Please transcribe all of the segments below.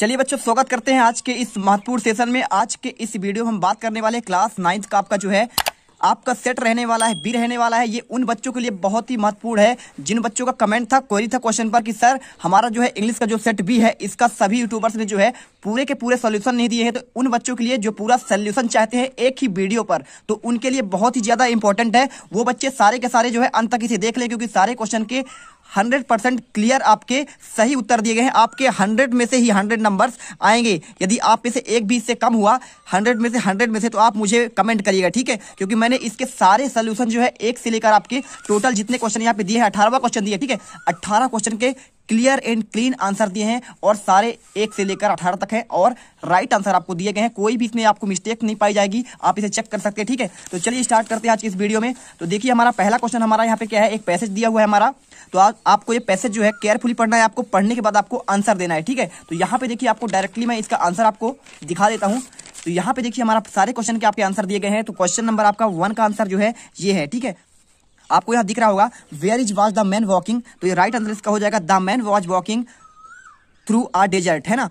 चलिए बच्चों स्वागत करते हैं आज के इस महत्वपूर्ण सेशन में आज के इस वीडियो में हम बात करने वाले क्लास नाइन्थ का आपका जो है आपका सेट रहने वाला है बी रहने वाला है ये उन बच्चों के लिए बहुत ही महत्वपूर्ण है जिन बच्चों का कमेंट था क्वेरी था क्वेश्चन पर कि सर हमारा जो है इंग्लिश का जो सेट बी है इसका सभी यूट्यूबर्स ने जो है पूरे के पूरे सोल्यूशन नहीं दिए हैं तो उन बच्चों के लिए जो पूरा सोल्यूशन चाहते हैं एक ही वीडियो पर तो उनके लिए बहुत ही ज़्यादा इंपॉर्टेंट है वो बच्चे सारे के सारे जो है अंत तक इसे देख लें क्योंकि सारे क्वेश्चन के हंड्रेड परसेंट क्लियर आपके सही उत्तर दिए गए हैं आपके हंड्रेड में से ही हंड्रेड नंबर्स आएंगे यदि आप में से एक भी इससे कम हुआ हंड्रेड में से हंड्रेड में से तो आप मुझे कमेंट करिएगा ठीक है क्योंकि मैंने इसके सारे सोल्यूशन जो है एक से लेकर आपके टोटल जितने क्वेश्चन यहाँ पे दिए हैं अठारहवा क्वेश्चन दिया ठीक है अट्ठारह क्वेश्चन के क्लियर एंड क्लीन आंसर दिए हैं और सारे एक से लेकर अठारह तक है और राइट आंसर आपको दिए गए हैं कोई भी इसमें आपको मिस्टेक नहीं पाई जाएगी आप इसे चेक कर सकते हैं ठीक है तो चलिए स्टार्ट करते हैं आज इस वीडियो में तो देखिए हमारा पहला क्वेश्चन हमारा यहाँ पे क्या है एक पैसेज दिया हुआ है हमारा तो आ, आपको ये पैसेज जो है केयरफुली पढ़ना है आपको पढ़ने के बाद आपको आंसर देना है ठीक है तो यहाँ पे देखिए आपको डायरेक्टली मैं इसका आंसर आपको दिखा देता हूँ तो यहाँ पे देखिए हमारा सारे क्वेश्चन के आपके आंसर दिए गए हैं तो क्वेश्चन नंबर आपका वन का आंसर जो है ये है ठीक है आपको यहाँ दिख रहा होगा where is was the man walking तो ये राइट आंसर इसका हो जाएगा the man was walking through a desert है ना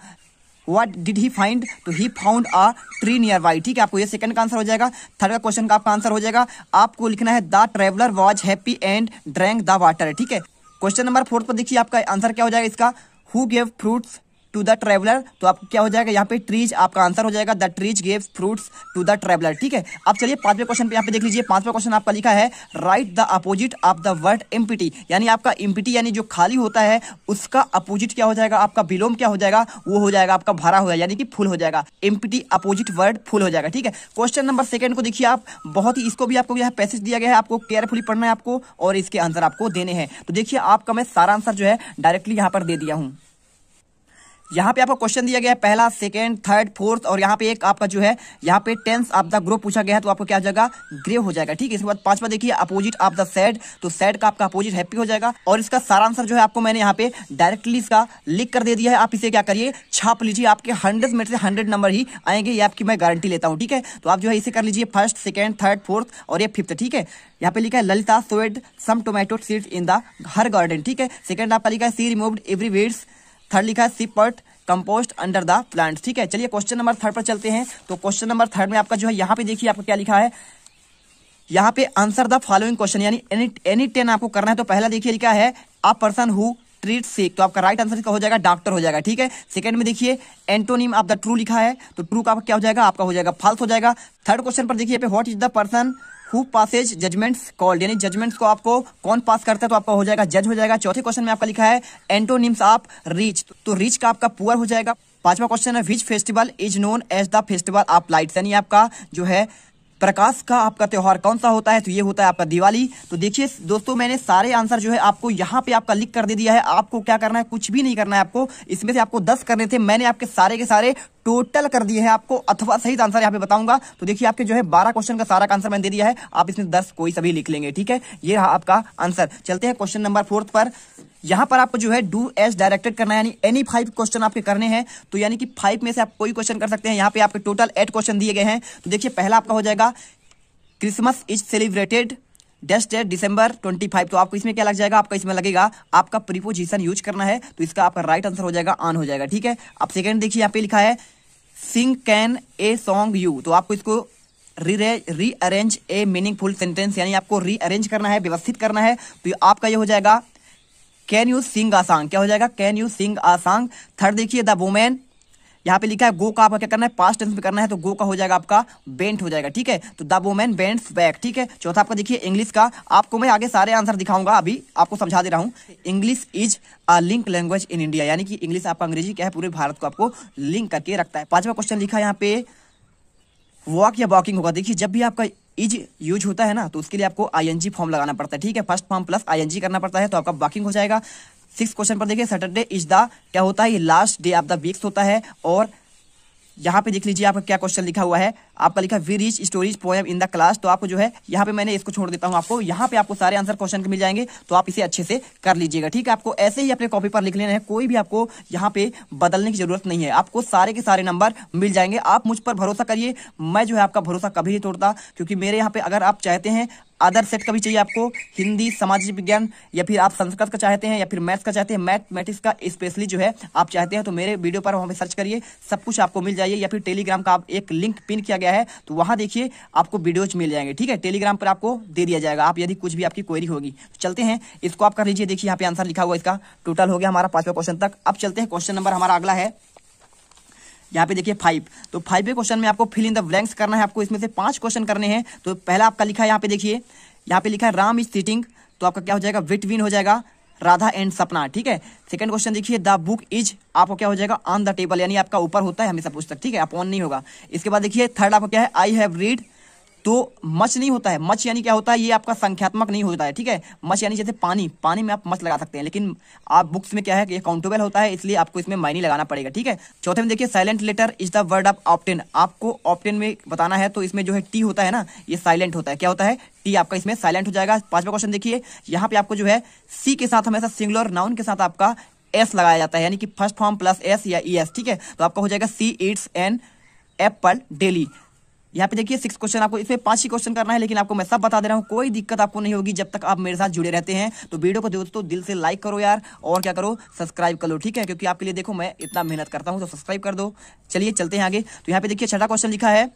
वट डिड ही फाइंड तो he found a tree nearby ठीक है आपको ये सेकंड का आंसर हो जाएगा थर्ड का क्वेश्चन का आपका आंसर हो जाएगा आपको लिखना है the traveller was happy and drank the water ठीक है क्वेश्चन नंबर फोर्थ पर देखिए आपका आंसर क्या हो जाएगा इसका who gave fruits to the traveller तो आपको क्या हो जाएगा यहाँ पे ट्रीज आपका आंसर हो जाएगा the trees gave fruits to the traveller ठीक है अब चलिए पांचवे क्वेश्चन पे यहाँ पे देख लीजिए पांचवा क्वेश्चन आपका लिखा है write the opposite of the word empty यानी आपका एमपीटी यानी जो खाली होता है उसका अपोजिट क्या हो जाएगा आपका विलोम क्या हो जाएगा वो हो जाएगा आपका भरा हुआ यानी कि फुल हो जाएगा एमपीटी अपोजिट वर्ड फुल हो जाएगा ठीक है क्वेश्चन नंबर सेकंड को देखिए आप बहुत ही इसको भी आपको यह पैसेज दिया गया है आपको केयरफुली पढ़ना है आपको और इसके आंसर आपको देने हैं तो देखिए आपका मैं सारा आंसर जो है डायरेक्टली यहाँ पर दे दिया हूँ यहाँ पे आपको क्वेश्चन दिया गया है पहला सेकेंड थर्ड फोर्थ और यहाँ पे एक आपका जो है यहाँ पे टेंस ऑफ द ग्रुप पूछा गया है तो आपको क्या जाएगा ग्रे हो जाएगा ठीक है इसके बाद पांचवा देखिए अपोजिट ऑफ द सैड तो सैड का आपका अपोजिट हैप्पी हो जाएगा और इसका सारा आंसर जो है आपको मैंने यहाँ पे डायरेक्टली इसका लिख कर दे दिया है आप इसे क्या करिए छाप लीजिए आपके हंड्रेड मिनट से हंड्रेड नंबर ही आएंगे ये आपकी मैं गारंटी लेता हूँ ठीक है तो आप जो है इसे कर लीजिए फर्स्ट सेकेंड थर्ड फोर्थ और ये फिफ्थ ठीक है यहाँ पे लिखा है Lalita sowed some tomato seeds in the her garden ठीक है सेकंड आपका लिखा है she removed every weeds third लिखा है she put compost under the plant ठीक है चलिए क्वेश्चन नंबर थर्ड पर चलते हैं तो क्वेश्चन नंबर थर्ड में आपका जो है यहाँ पे देखिए आपको क्या लिखा है यहाँ पे आंसर द फॉलोइंग क्वेश्चन यानी एनी एनी टेन आपको करना है तो पहला देखिए लिखा है a person who treat sick तो आपका राइट आंसर इसका हो जाएगा डॉक्टर हो जाएगा ठीक है सेकंड में देखिए एंटोनिम ऑफ द ट्रू लिखा है तो ट्रू का क्या हो जाएगा आपका हो जाएगा फॉल्स हो जाएगा थर्ड क्वेश्चन पर देखिए what is the person who passes judgements called यानी जजमेंट्स को आपको कौन पास करता है तो आपका हो जाएगा जज हो जाएगा चौथे क्वेश्चन में आपका लिखा है एंटोनिम्स ऑफ रीच तो रीच का आपका पुअर हो जाएगा पांचवा क्वेश्चन है which festival is known as the festival of light यानी आपका जो है प्रकाश का आपका त्यौहार कौन सा होता है तो ये होता है आपका दिवाली तो देखिए दोस्तों मैंने सारे आंसर जो है आपको यहाँ पे आपका लिख कर दे दिया है आपको क्या करना है कुछ भी नहीं करना है आपको इसमें से आपको दस करने थे मैंने आपके सारे के सारे टोटल कर दिए हैं आपको अथवा सही आंसर यहाँ पे बताऊंगा तो देखिए आपके जो है बारह क्वेश्चन का सारा आंसर मैंने दे दिया है आप इसमें दस कोई सभी लिख लेंगे ठीक है ये रहा आपका आंसर चलते हैं क्वेश्चन नंबर फोर्थ पर यहां पर आपको जो है डू एज डायरेक्टेड करना है यानी एनी फाइव क्वेश्चन आपके करने हैं तो यानी कि फाइव में से आप कोई क्वेश्चन कर सकते हैं यहाँ पे आपके टोटल एट क्वेश्चन दिए गए हैं तो देखिए पहला आपका हो जाएगा क्रिसमस इज सेलिब्रेटेड डेस्ट डेट ट्वेंटी 25 तो आपको इसमें क्या लग जाएगा आपका इसमें लगेगा आपका प्रीपोजिशन यूज करना है तो इसका आपका राइट आंसर हो जाएगा ऑन हो जाएगा ठीक है आप सेकेंड देखिए यहाँ पे लिखा है sing can a song you तो आपको इसको रीअरेंज ए मीनिंगफुल सेंटेंस यानी आपको रीअरेंज करना है व्यवस्थित करना है तो आपका ये हो जाएगा can you sing a song क्या हो जाएगा can you sing a song third देखिए द वुमेन यहाँ पे लिखा है गो का आपका क्या करना है पास्ट टेंस में करना है तो गो का हो जाएगा आपका बेंट हो जाएगा ठीक है तो द वोमेन बेंट बैक ठीक है चौथा आपका देखिए इंग्लिश का आपको मैं आगे सारे आंसर दिखाऊंगा अभी आपको समझा दे रहा हूँ English is a link language in India यानी कि इंग्लिश आपका अंग्रेजी क्या है पूरे भारत को आपको लिंक करके रखता है पांचवा क्वेश्चन लिखा है यहाँ पे वॉक या वॉकिंग होगा देखिए जब भी आपका इज यूज होता है ना तो उसके लिए आपको आई फॉर्म लगाना पड़ता है ठीक है फर्स्ट फॉर्म प्लस आई करना पड़ता है तो आपका वॉकिंग हो जाएगा सिक्स क्वेश्चन पर देखिए सैटरडे इज द क्या होता है ये last day of the weeks होता है और यहाँ पे देख लीजिए आपका क्या क्वेश्चन लिखा हुआ है आपका लिखा we rich stories poem in the class तो आपको जो है यहाँ पे मैंने इसको छोड़ देता हूँ आपको यहाँ पे आपको सारे आंसर क्वेश्चन के मिल जाएंगे तो आप इसे अच्छे से कर लीजिएगा ठीक है आपको ऐसे ही अपने कॉपी पर लिख लेना है कोई भी आपको यहाँ पे बदलने की जरूरत नहीं है आपको सारे के सारे नंबर मिल जाएंगे आप मुझ पर भरोसा करिए मैं जो है आपका भरोसा कभी नहीं तोड़ता क्योंकि मेरे यहाँ पे अगर आप चाहते हैं अदर सेट का भी चाहिए आपको हिंदी सामाजिक विज्ञान या फिर आप संस्कृत का चाहते हैं या फिर मैथ्स का चाहते हैं मैथमेटिक्स का स्पेशली जो है आप चाहते हैं तो मेरे वीडियो पर वहाँ पे सर्च करिए सब कुछ आपको मिल जाइए या फिर टेलीग्राम का आप एक लिंक पिन किया गया गया है तो वहां देखिए आपको वीडियोज मिल जाएंगे ठीक है टेलीग्राम पर आपको दे दिया जाएगा आप यदि कुछ भी आपकी क्वेरी होगी तो चलते हैं इसको आप कर लीजिए देखिए यहाँ पे आंसर लिखा हुआ इसका टोटल हो गया हमारा पांचवा क्वेश्चन तक अब चलते हैं क्वेश्चन नंबर हमारा अगला है यहाँ पे देखिए फाइव तो फाइव क्वेश्चन में आपको फिल इन द ब्लैंक्स करना है आपको इसमें से पांच क्वेश्चन करने हैं तो पहला आपका लिखा है यहाँ पे देखिए यहाँ पे लिखा है राम इज सीटिंग तो आपका क्या हो जाएगा विट विन हो जाएगा राधा एंड सपना ठीक है सेकंड क्वेश्चन देखिए द बुक इज आपको क्या हो जाएगा ऑन द टेबल यानी आपका ऊपर होता है हमेशा पुस्तक ठीक है अपॉन नहीं होगा इसके बाद देखिए थर्ड आपको क्या है I have read too much नहीं होता है मच यानी क्या होता है ये आपका संख्यात्मक नहीं होता है ठीक है मच यानी जैसे पानी पानी में आप मच लगा सकते हैं लेकिन आप बुक्स में क्या है ये काउंटेबल होता है इसलिए आपको इसमें मायने लगाना पड़ेगा ठीक है चौथे में देखिए silent letter is the word of often आपको ऑप्टेन में बताना है तो इसमें जो है टी होता है ना ये साइलेंट होता है क्या होता है टी आपका इसमें साइलेंट हो जाएगा पांचवा क्वेश्चन देखिए यहाँ पे आपको जो है सी के साथ हमेशा सिंगुलर नाउन के साथ आपका एस लगाया जाता है यानी कि फर्स्ट फॉर्म प्लस एस या ई e एस ठीक है तो आपका हो जाएगा C it's an apple daily यहाँ पे देखिए सिक्स क्वेश्चन आपको इसमें पांच ही क्वेश्चन करना है लेकिन आपको मैं सब बता दे रहा हूँ कोई दिक्कत आपको नहीं होगी जब तक आप मेरे साथ जुड़े रहते हैं तो वीडियो को दोस्तों दिल से लाइक करो यार और क्या करो सब्सक्राइब करो ठीक है क्योंकि आपके लिए देखो मैं इतना मेहनत करता हूँ तो सब्सक्राइब कर दो चलिए चलते हैं आगे तो यहाँ पे देखिए छठा क्वेश्चन लिखा है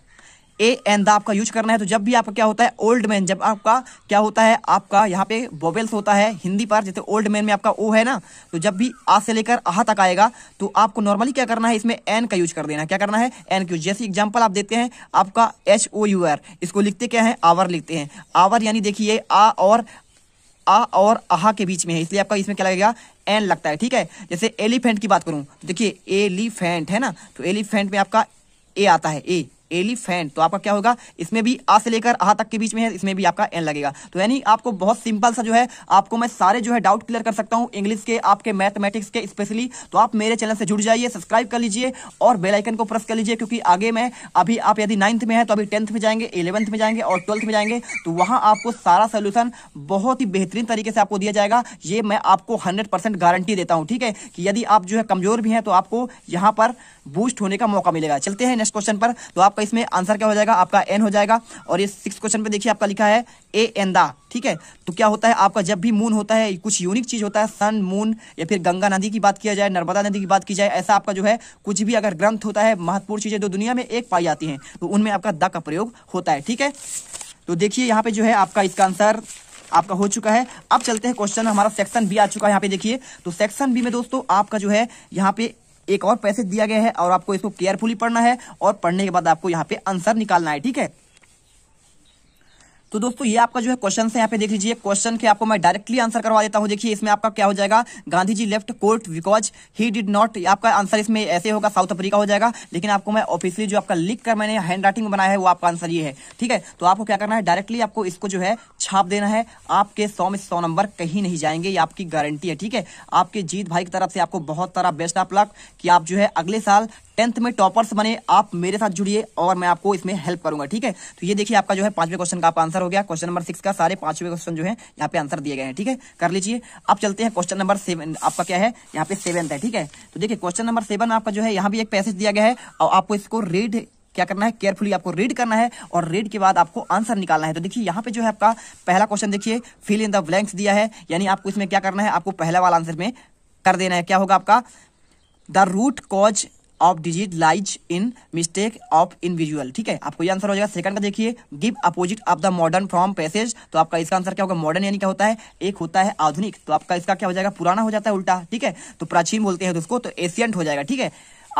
ए एन द आपका यूज करना है तो जब भी आपका क्या होता है ओल्ड मैन जब आपका क्या होता है आपका यहाँ पे वोवेल्स होता है हिंदी पर जैसे ओल्ड मैन में आपका ओ है ना तो जब भी आ से लेकर आह तक आएगा तो आपको नॉर्मली क्या करना है इसमें एन का यूज कर देना क्या करना है एन का यूज जैसे एग्जाम्पल आप देते हैं आपका एच ओ यू आर इसको लिखते क्या है आवर लिखते हैं आवर यानी देखिए आ और आ और आहा के बीच में है इसलिए आपका इसमें क्या लगेगा एन लगता है ठीक है जैसे एलिफेंट की बात करूं तो देखिए एलिफेंट है ना तो एलिफेंट में आपका ए आता है ए एलिफेंट तो आपका क्या होगा इसमें भी आ से लेकर आ तक के बीच में है इसमें भी आपका एन लगेगा तो यानी आपको बहुत सिंपल सा जो है आपको मैं सारे जो है डाउट क्लियर कर सकता हूं इंग्लिश के आपके मैथमेटिक्स के स्पेशली तो आप मेरे चैनल से जुड़ जाइए सब्सक्राइब कर लीजिए और बेलाइकन को प्रेस कर लीजिए क्योंकि आगे में अभी आप यदि नाइन्थ में है तो अभी टेंथ में जाएंगे इलेवंथ में जाएंगे और ट्वेल्थ में जाएंगे तो वहां आपको सारा सोल्यूशन बहुत ही बेहतरीन तरीके से आपको दिया जाएगा ये मैं आपको हंड्रेड गारंटी देता हूँ ठीक है कि यदि आप जो है कमजोर भी हैं तो आपको यहाँ पर बूस्ट होने का मौका मिलेगा चलते हैं नेक्स्ट क्वेश्चन पर तो आपका आपका इसमें आंसर क्या हो जाएगा आपका एन हो जाएगा और ये सिक्स क्वेश्चन पे देखिए आपका लिखा है ए एन दा ठीक है तो क्या होता है आपका जब भी मून होता है कुछ यूनिक चीज होता है सन मून या फिर गंगा नदी की बात किया जाए नर्मदा नदी की बात की जाए ऐसा आपका जो है कुछ भी अगर ग्रंथ होता है महत्वपूर्ण चीजें जो दुनिया में एक पाई जाती है तो उनमें आपका द का प्रयोग होता है ठीक है तो देखिए यहाँ पे जो है आपका इसका आंसर आपका हो चुका है अब चलते हैं क्वेश्चन हमारा सेक्शन बी आ चुका है यहाँ पे देखिए तो सेक्शन बी में दोस्तों आपका जो है यहाँ पे एक और पैसेज दिया गया है और आपको इसको केयरफुली पढ़ना है और पढ़ने के बाद आपको यहाँ पे आंसर निकालना है ठीक है तो दोस्तों ये आपका जो है क्वेश्चन है यहाँ पे देख लीजिए क्वेश्चन के आपको मैं डायरेक्टली आंसर करवा देता हूँ देखिए इसमें आपका क्या हो जाएगा Gandhi ji left court because he did not आपका आंसर इसमें ऐसे होगा साउथ अफ्रीका हो जाएगा लेकिन आपको मैं ऑफिसली जो आपका लिख कर मैंने हैंड राइटिंग बनाया है वो आपका आंसर ये है ठीक है तो आपको क्या करना है डायरेक्टली आपको इसको जो है छाप देना है आपके सौ में सौ नंबर कहीं नहीं जाएंगे ये आपकी गारंटी है ठीक है आपके जीत भाई की तरफ से आपको बहुत सारा बेस्ट आप लक कि आप जो है अगले साल टेंथ में टॉपर्स बने आप मेरे साथ जुड़िए और मैं आपको इसमें हेल्प करूंगा ठीक है तो ये देखिए आपका जो है पांचवें क्वेश्चन का आप आंसर आंसर हो गया क्वेश्चन नंबर सिक्स का सारे पांचवे क्वेश्चन जो है यहाँ पे आंसर दिए गए हैं ठीक है कर लीजिए अब चलते हैं क्वेश्चन नंबर सेवन आपका क्या है यहाँ पे सेवन्थ है ठीक है तो देखिए क्वेश्चन नंबर सेवन आपका जो है यहाँ भी एक पैसेज दिया गया है और आपको इसको रीड क्या करना है केयरफुली आपको रीड करना है और रीड के बाद आपको आंसर निकालना है तो देखिए यहाँ पे जो है आपका पहला क्वेश्चन देखिए फिल इन द ब्लैंक्स दिया है यानी आपको इसमें क्या करना है आपको पहला वाला आंसर में कर देना है क्या होगा आपका the root cause of digit lies in mistake of individual ठीक है आपको ये आंसर हो जाएगा सेकंड का देखिए give opposite of the modern from passage तो आपका इसका आंसर क्या होगा मॉडर्न यानी क्या होता है एक होता है आधुनिक तो आपका इसका क्या हो जाएगा पुराना हो जाता है उल्टा ठीक है तो प्राचीन बोलते हैं उसको तो एशियंट हो जाएगा ठीक है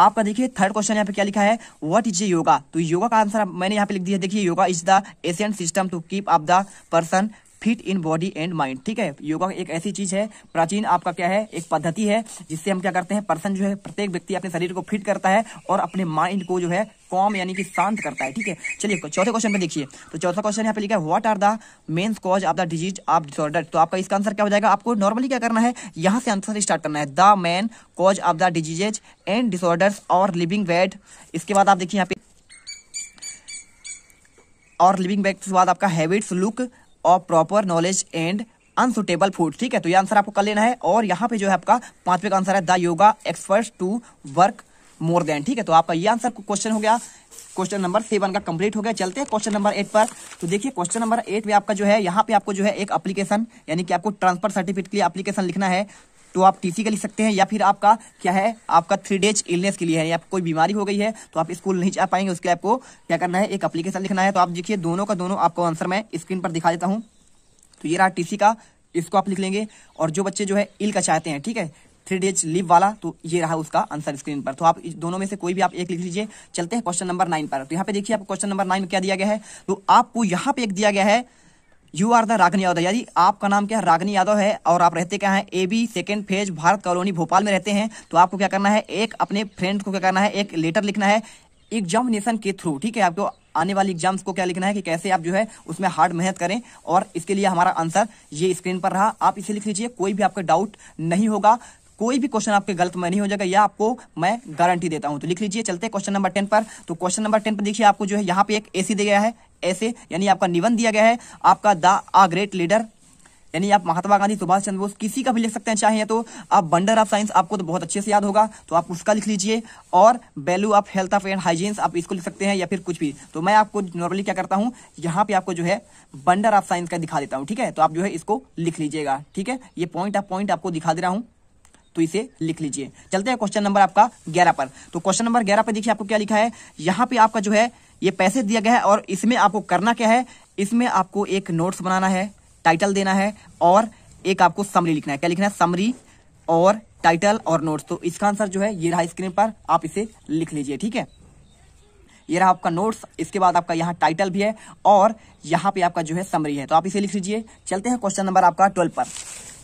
आपका देखिए थर्ड क्वेश्चन यहाँ पे क्या लिखा है व्हाट इज ए योगा तो योगा का आंसर मैंने यहाँ पे लिख दिया देखिए yoga is the Asian system to keep up the person fit in body and mind ठीक है योगा एक ऐसी चीज है प्राचीन आपका क्या है एक पद्धति है जिससे हम क्या करते हैं पर्सन जो है प्रत्येक व्यक्ति अपने शरीर को फिट करता है और अपने माइंड को जो है कॉम यानी कि शांत करता है ठीक है चलिए चौथे क्वेश्चन पे देखिए तो चौथा क्वेश्चन यहाँ पे लिखा है what are the mains cause of the disease of disorder तो आपका इसका आंसर क्या हो जाएगा आपको नॉर्मली क्या करना है यहाँ से आंसर स्टार्ट करना है the main cause of the diseases and disorder और लिविंग बेड इसके बाद आप देखिए यहाँ पे और लिविंग बैग के बाद आपका habits lack of proper knowledge and unsuitable food ठीक है तो ये आंसर आपको कर लेना है और यहाँ पे जो है आपका पांचवे का आंसर है the yoga expert to work more than ठीक है तो आपका ये आंसर क्वेश्चन हो गया क्वेश्चन नंबर सेवन का कंप्लीट हो गया चलते हैं क्वेश्चन नंबर एट पर तो देखिए क्वेश्चन नंबर एट में आपका जो है यहाँ पे आपको जो है एक एप्लीकेशन यानी कि आपको ट्रांसफर सर्टिफिकेट के लिए एप्लीकेशन लिखना है तो आप टीसी का लिख सकते हैं या फिर आपका क्या है आपका थ्री डेज इलनेस के लिए है या कोई बीमारी हो गई है तो आप स्कूल नहीं जा पाएंगे उसके लिए आपको क्या करना है एक अप्लीकेशन लिखना है तो आप देखिए दोनों का दोनों आपको आंसर मैं स्क्रीन पर दिखा देता हूँ तो ये रहा टीसी का इसको आप लिख लेंगे और जो बच्चे जो है इल का चाहते हैं ठीक है थ्री डेज लिव वाला तो ये रहा उसका आंसर स्क्रीन पर तो आप दोनों में से कोई भी आप एक लिख लीजिए चलते हैं क्वेश्चन नंबर नाइन पर तो यहाँ पे देखिए आप क्वेश्चन नंबर नाइन में क्या दिया गया है तो आपको यहाँ पे एक दिया गया है you are the Ragini Yadav यदि आपका नाम क्या है रागनी यादव है और आप रहते क्या है A B second phase Bharat colony Bhopal में रहते हैं तो आपको क्या करना है एक अपने फ्रेंड को क्या करना है एक लेटर लिखना है एग्जामिनेशन के थ्रू ठीक है आपको आने वाली एग्जाम्स को क्या लिखना है कि कैसे आप जो है उसमें हार्ड मेहनत करें और इसके लिए हमारा आंसर ये स्क्रीन पर रहा आप इसे लिख लीजिए कोई भी आपका डाउट नहीं होगा कोई भी क्वेश्चन आपके गलत में नहीं हो जाएगा या आपको मैं गारंटी देता हूं तो लिख लीजिए चलते क्वेश्चन नंबर टेन पर तो क्वेश्चन नंबर टेन पर देखिए आपको जो है यहाँ पे एक एसी दिया है ऐसे यानी आपका निबंध दिया गया है आपका द आ ग्रेट लीडर यानी आप महात्मा गांधी सुभाष चंद्र बोस किसी का भी लिख सकते हैं चाहे तो आप बंडर ऑफ साइंस आपको तो बहुत अच्छे से याद होगा तो आप उसका लिख लीजिए और value of health of and hygiene आप इसको लिख सकते हैं या फिर कुछ भी तो मैं आपको नॉर्मली क्या करता हूं यहाँ पे आपको जो है बंडर ऑफ साइंस का दिखा देता हूँ ठीक है तो आप जो है इसको लिख लीजिएगा ठीक है ये पॉइंट ऑफ पॉइंट आपको दिखा दे रहा हूँ तो इसे लिख लीजिए चलते हैं क्वेश्चन नंबर आपका ग्यारह पर तो क्वेश्चन नंबर ग्यारह पर देखिए आपको क्या लिखा है यहाँ पे आपका जो है ये पैसे दिया गया है और इसमें आपको करना क्या है इसमें आपको एक नोट्स बनाना है टाइटल देना है और एक आपको समरी लिखना है क्या लिखना है समरी और टाइटल और नोट्स तो इसका आंसर जो है ये रहा स्क्रीन पर आप इसे लिख लीजिए ठीक है ये रहा आपका नोट्स इसके बाद आपका यहाँ टाइटल भी है और यहाँ पे आपका जो है समरी है तो आप इसे लिख लीजिए चलते हैं क्वेश्चन नंबर आपका ट्वेल्व पर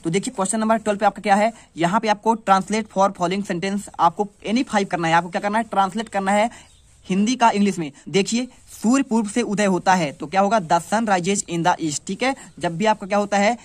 तो देखिए क्वेश्चन नंबर ट्वेल्व पे आपका क्या है यहाँ पे आपको ट्रांसलेट फॉर फॉलोइंग सेंटेंस आपको एनी फाइव करना है आपको क्या करना है ट्रांसलेट करना है हिंदी का इंग्लिश में देखिए सूर्य पूर्व से उदय होता है तो क्या होगा the sun rises in the east ठीक है जब भी आपका क्या होता है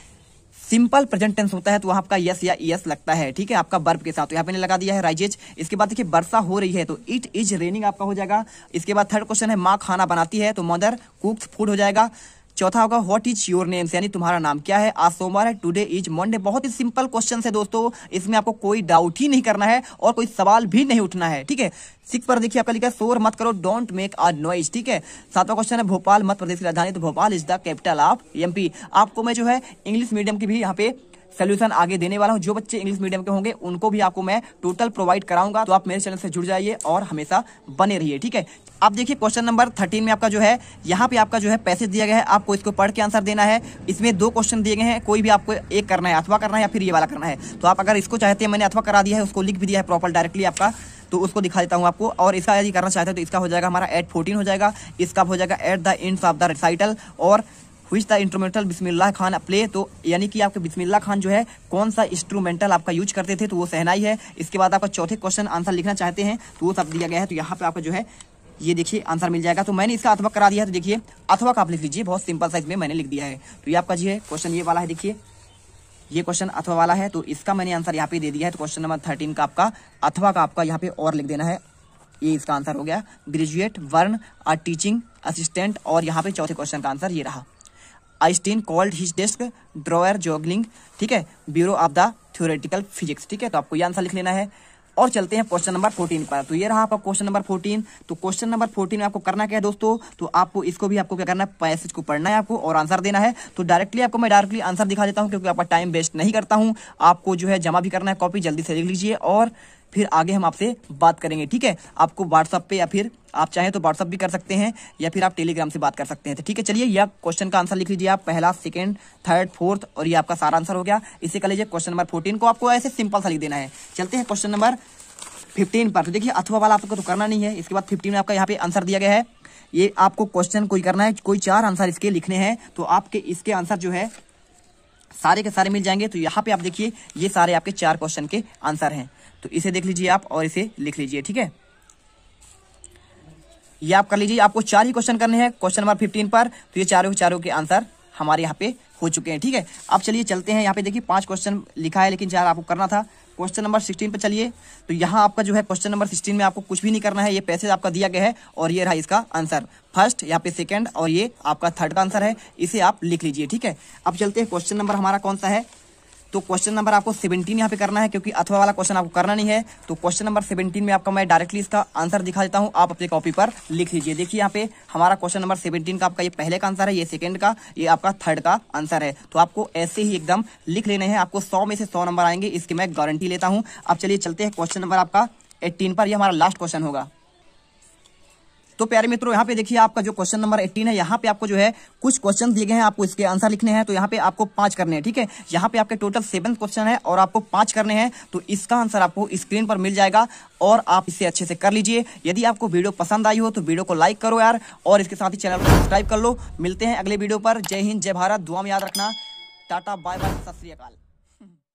सिंपल प्रेजेंट टेंस होता है तो वहां आपका यस या यस लगता है ठीक है आपका बर्ब के साथ तो यहाँ पे लगा दिया है राइजेज इसके बाद देखिए वर्षा हो रही है तो इट इज रेनिंग आपका हो जाएगा इसके बाद थर्ड क्वेश्चन है माँ खाना बनाती है तो मदर कुक्स फूड हो जाएगा चौथा होगा व्हाट इज योर नेम्स यानी तुम्हारा नाम क्या है आज सोमवार है टुडे इज मंडे बहुत ही सिंपल क्वेश्चन है दोस्तों इसमें आपको कोई डाउट ही नहीं करना है और कोई सवाल भी नहीं उठना है ठीक है सिक्स पर देखिए आपका लिखा है शोर मत करो डोंट मेक अ नॉइज ठीक है सातवां क्वेश्चन है भोपाल मध्य प्रदेश की राजधानी तो Bhopal is the capital of MP आपको मैं जो है इंग्लिश मीडियम की भी यहाँ पे सोल्यूशन आगे देने वाला हूँ जो बच्चे इंग्लिश मीडियम के होंगे उनको भी आपको मैं टोटल प्रोवाइड कराऊंगा तो आप मेरे चैनल से जुड़ जाइए और हमेशा बने रहिए ठीक है आप देखिए क्वेश्चन नंबर थर्टीन में आपका जो है यहाँ पे आपका जो है पैसेज दिया गया है आपको इसको पढ़ के आंसर देना है इसमें दो क्वेश्चन दिए गए हैं कोई भी आपको एक करना है अथवा करना है या फिर ये वाला करना है तो आप अगर इसको चाहते हैं मैंने अथवा करा दिया है उसको लिख भी दिया है प्रॉपर डायरेक्टली आपका तो उसको दिखा देता हूँ आपको और इसका यदि करना चाहते हैं तो इसका हो जाएगा हमारा एट फोर्टीन हो जाएगा इसका हो जाएगा at the end of the recital और हुई the instrumental Bismillah Khan play तो यानी कि आपके बिस्मिल्ला खान जो है कौन सा इंस्ट्रूमेंटल आपका यूज करते थे तो वो सहनाई है इसके बाद आपका चौथे क्वेश्चन आंसर लिखना चाहते हैं तो वो सब दिया गया है तो यहाँ पर आपका जो है ये देखिए आंसर मिल जाएगा तो मैंने इसका अथवा करा दिया तो देखिए अथवा आप लिख लीजिए बहुत सिंपल साइज में मैंने लिख दिया है तो ये आपका जी है क्वेश्चन ये वाला है देखिए ये क्वेश्चन अथवा वाला है तो इसका मैंने आंसर यहाँ पे दे दिया है तो क्वेश्चन नंबर थर्टीन का आपका अथवा का आपका यहाँ पे और लिख देना है ये इसका आंसर हो गया ग्रेजुएट वर्ण और टीचिंग असिस्टेंट और यहाँ पे चौथे क्वेश्चन का आंसर ये रहा Einstein called his desk drawer juggling ठीक है bureau of the theoretical physics ठीक है तो आपको ये आंसर लिख लेना है और चलते हैं क्वेश्चन नंबर फोर्टीन पर तो ये रहा आपका क्वेश्चन नंबर फोर्टीन तो क्वेश्चन नंबर फोर्टीन में आपको करना क्या है दोस्तों तो आपको इसको भी आपको क्या करना है पैसेज को पढ़ना है आपको और आंसर देना है तो डायरेक्टली आपको मैं डायरेक्टली आंसर दिखा देता हूं क्योंकि आपका टाइम वेस्ट नहीं करता हूँ आपको जो है जमा भी करना है कॉपी जल्दी से लिख लीजिए और फिर आगे हम आपसे बात करेंगे ठीक है आपको व्हाट्सअप पे या फिर आप चाहें तो व्हाट्सअप भी कर सकते हैं या फिर आप टेलीग्राम से बात कर सकते हैं तो ठीक है चलिए यह क्वेश्चन का आंसर लिख लीजिए आप पहला सेकंड थर्ड फोर्थ और ये आपका सारा आंसर हो गया इसे कर लीजिए क्वेश्चन नंबर फोर्टीन को आपको ऐसे सिंपल सा लिख देना है चलते हैं क्वेश्चन नंबर फिफ्टीन पर तो देखिए अथवा वाला आपको तो करना नहीं है इसके बाद फिफ्टीन में आपका यहाँ पे आंसर दिया गया है ये आपको क्वेश्चन कोई करना है कोई चार आंसर इसके लिखने हैं तो आपके इसके आंसर जो है सारे के सारे मिल जाएंगे तो यहाँ पे आप देखिए ये सारे आपके चार क्वेश्चन के आंसर हैं तो इसे देख लीजिए आप और इसे लिख लीजिए ठीक है ये आप कर लीजिए आपको चार ही क्वेश्चन करने हैं क्वेश्चन नंबर फिफ्टीन पर तो ये चारों के चारों के आंसर हमारे यहाँ पे हो चुके हैं ठीक है अब चलिए चलते हैं यहाँ पे देखिए पांच क्वेश्चन लिखा है लेकिन चार आपको करना था क्वेश्चन नंबर सिक्सटीन पर चलिए तो यहाँ आपका जो है क्वेश्चन नंबर सिक्सटीन में आपको कुछ भी नहीं करना है ये पैसेज आपका दिया गया है और ये रहा इसका आंसर फर्स्ट यहाँ पे सेकंड और ये आपका थर्ड का आंसर है इसे आप लिख लीजिए ठीक है अब चलते हैं क्वेश्चन नंबर हमारा कौन सा है तो क्वेश्चन नंबर आपको सेवनटीन यहाँ पे करना है क्योंकि अथवा वाला क्वेश्चन आपको करना नहीं है तो क्वेश्चन नंबर सेवनटीन में आपका मैं डायरेक्टली इसका आंसर दिखा देता हूँ आप अपने कॉपी पर लिख लीजिए देखिए यहाँ पे हमारा क्वेश्चन नंबर सेवनटीन का आपका ये पहले का आंसर है ये सेकेंड का ये आपका थर्ड का आंसर है तो आपको ऐसे ही एकदम लिख लेने हैं आपको सौ में से सौ नंबर आएंगे इसकी मैं गारंटी लेता हूँ अब चलिए चलते हैं क्वेश्चन नंबर आपका एट्टीन पर यह हमारा लास्ट क्वेश्चन होगा तो प्यारे मित्रों यहाँ पे देखिए आपका जो क्वेश्चन नंबर एट्टीन है यहाँ पे आपको जो है कुछ क्वेश्चन दिए गए हैं आपको इसके आंसर लिखने हैं तो यहाँ पे आपको पांच करने हैं ठीक है यहाँ पे आपके टोटल सेवन क्वेश्चन है और आपको पांच करने हैं तो इसका आंसर आपको स्क्रीन पर मिल जाएगा और आप इसे अच्छे से कर लीजिए यदि आपको वीडियो पसंद आई हो तो वीडियो को लाइक करो यार और इसके साथ ही चैनल को सब्सक्राइब कर लो मिलते हैं अगले वीडियो पर जय हिंद जय भारत दुआ में याद रखना टाटा बाय बाय सत श्रीकाल